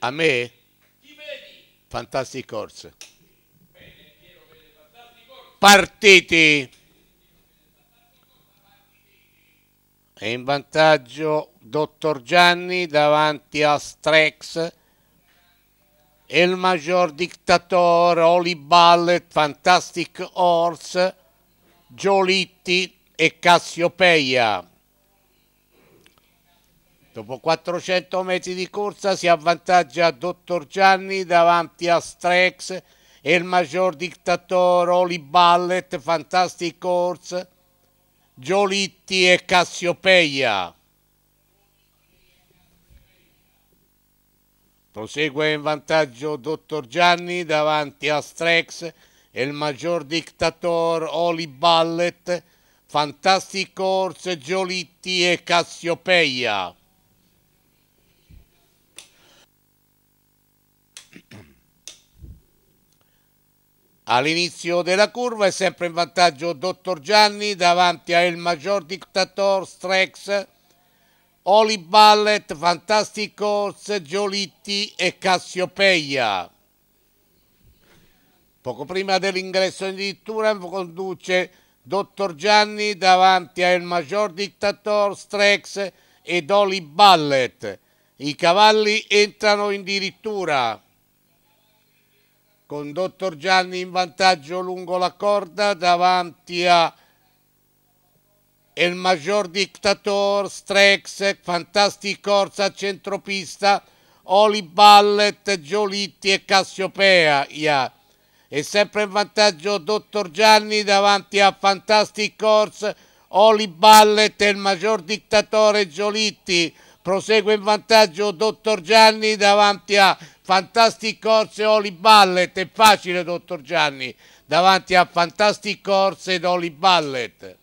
A me? Chi vedi? Fantastic Horse. Partiti. E in vantaggio Dottor Gianni davanti a Strex. El Major Dictator, Oli Ballet, Fantastic Horse, Giolitti e Cassiopeia. Dopo 400 metri di corsa si avvantaggia Dottor Gianni davanti a Strex, il Major Dictator, Oli Ballet, Fantastic Horse, Giolitti e Cassiopeia. Prosegue in vantaggio Dottor Gianni davanti a Strex, il Major Dictator, Oli Ballet, Fantastic Horse, Giolitti e Cassiopeia. All'inizio della curva è sempre in vantaggio Dottor Gianni davanti a El Major Dictator Strex, Oli Ballet, Fantastic Horse, Giolitti e Cassiopeia. Poco prima dell'ingresso in dirittura conduce Dottor Gianni davanti a El Major Dictator Strex ed Oli Ballet. I cavalli entrano in dirittura con Dottor Gianni in vantaggio lungo la corda davanti a El Major Dictator, Strex, Fantastic Corsa a centropista, Oli Ballet, Giolitti e Cassiopea. Yeah. E sempre in vantaggio Dottor Gianni davanti a Fantastic Corsa, Oli Ballet e il Major Dictatore Giolitti. Prosegue in vantaggio Dottor Gianni davanti a Fantastic Corse e Oli Ballet, è facile dottor Gianni, davanti a Fantastic Corse ed Oli Ballet.